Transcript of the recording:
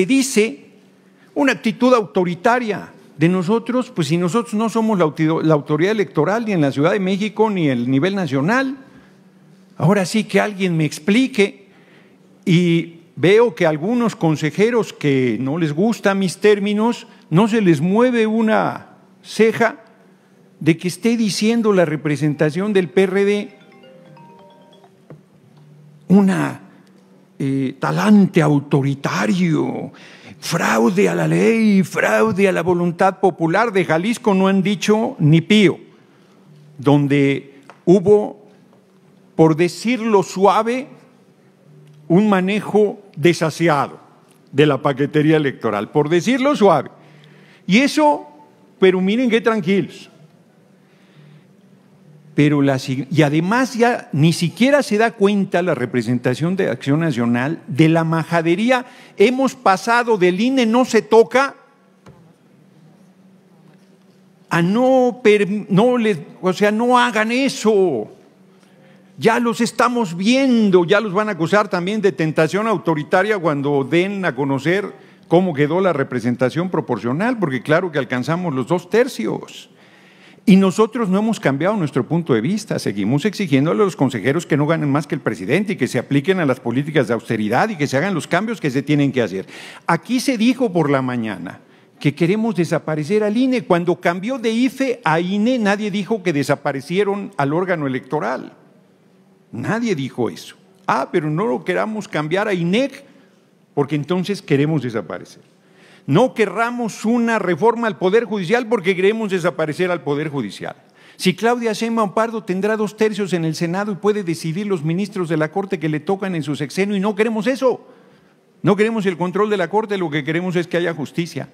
se dice una actitud autoritaria de nosotros, pues si nosotros no somos la, autoridad electoral ni en la Ciudad de México ni en el nivel nacional, ahora sí que alguien me explique y veo que algunos consejeros que no les gustan mis términos, no se les mueve una ceja de que esté diciendo la representación del PRD una eh, talante autoritario, fraude a la ley, fraude a la voluntad popular. De Jalisco no han dicho ni pío, donde hubo, por decirlo suave, un manejo desasiado de la paquetería electoral, por decirlo suave. Y eso, pero miren qué tranquilos, pero y además ya ni siquiera se da cuenta la representación de Acción Nacional de la majadería. Hemos pasado del INE no se toca a no, no les, o sea, no hagan eso. Ya los estamos viendo, ya los van a acusar también de tentación autoritaria cuando den a conocer cómo quedó la representación proporcional, porque claro que alcanzamos los dos tercios. Y nosotros no hemos cambiado nuestro punto de vista, seguimos exigiendo a los consejeros que no ganen más que el presidente y que se apliquen a las políticas de austeridad y que se hagan los cambios que se tienen que hacer. Aquí se dijo por la mañana que queremos desaparecer al INE. Cuando cambió de IFE a INE, nadie dijo que desaparecieron al órgano electoral. Nadie dijo eso. Ah, pero no lo queramos cambiar a INEC porque entonces queremos desaparecer. No querramos una reforma al Poder Judicial porque queremos desaparecer al Poder Judicial. Si Claudia Sheinbaum Pardo tendrá dos tercios en el Senado y puede decidir los ministros de la Corte que le tocan en su sexenio y no queremos eso. No queremos el control de la Corte, lo que queremos es que haya justicia.